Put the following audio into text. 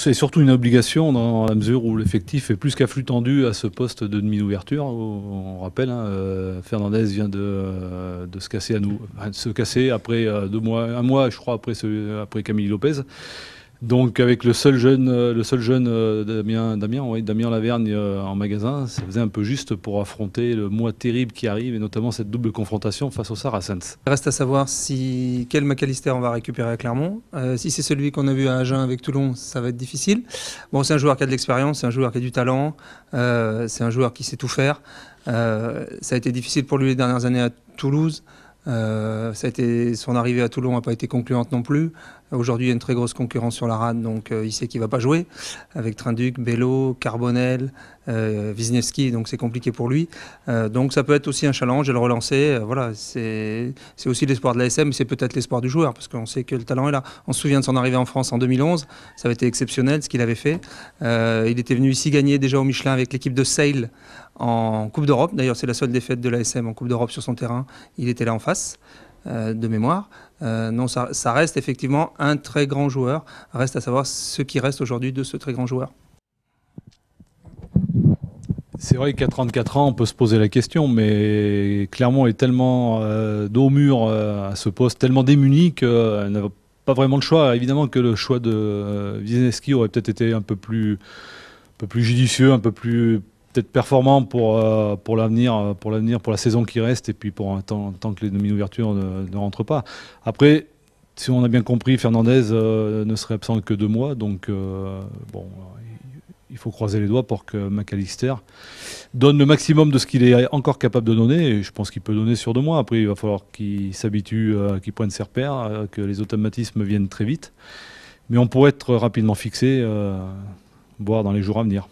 c'est surtout une obligation dans la mesure où l'effectif est plus qu'à tendu à ce poste de demi-ouverture. On rappelle, hein, euh, Fernandez vient euh, de, se casser à nous, se casser après euh, deux mois, un mois, je crois, après, après Camille Lopez. Donc avec le seul jeune, euh, le seul jeune euh, Damien, Damien, Lavergne euh, en magasin, ça faisait un peu juste pour affronter le mois terrible qui arrive et notamment cette double confrontation face aux Saracens. Reste à savoir si quel McAllister on va récupérer à Clermont. si c'est celui qu'on a vu à Agen avec Toulon, ça va être difficile. Bon, c'est un joueur qui a de l'expérience, c'est un joueur qui a du talent, c'est un joueur qui sait tout faire. ça a été difficile pour lui les dernières années à Toulouse. son arrivée à Toulon n'a pas été concluante non plus. Aujourd'hui, il y a une très grosse concurrence sur la rade, donc euh, il sait qu'il ne va pas jouer avec Trinduc, Bello, Carbonel, euh, Wisniewski, donc c'est compliqué pour lui. Euh, donc ça peut être aussi un challenge de le relancer. voilà, c'est aussi l'espoir de l'ASM, mais c'est peut-être l'espoir du joueur parce qu'on sait que le talent est là. On se souvient de son arrivée en France en 2011, ça avait été exceptionnel ce qu'il avait fait. il était venu ici gagner déjà au Michelin avec l'équipe de Sale en Coupe d'Europe. D'ailleurs, c'est la seule défaite de l'ASM en Coupe d'Europe sur son terrain. Il était là en face. Euh, de mémoire. Euh, non, ça, reste effectivement un très grand joueur. Reste à savoir ce qui reste aujourd'hui de ce très grand joueur. C'est vrai qu'à 34 ans, on peut se poser la question, mais clairement, est tellement euh, dos mur à ce poste, tellement démuni qu'elle n'a pas vraiment le choix. Évidemment que le choix de Wisniewski aurait peut-être été un peu plus, un peu plus judicieux, un peu plus peut-être performant pour, euh, pour l'avenir, euh, pour l'avenir, pour la saison qui reste, et puis pour tant, tant que les demi-ouvertures ne, rentrent pas. Après, si on a bien compris, Fernandez euh, ne serait absent que deux mois, donc bon, il faut croiser les doigts pour que McAllister donne le maximum de ce qu'il est encore capable de donner. je pense qu'il peut donner sur deux mois. Après, il va falloir qu'il s'habitue, qu'il pointe ses repères, que les automatismes viennent très vite. Mais on pourrait être rapidement fixé, voire dans les jours à venir.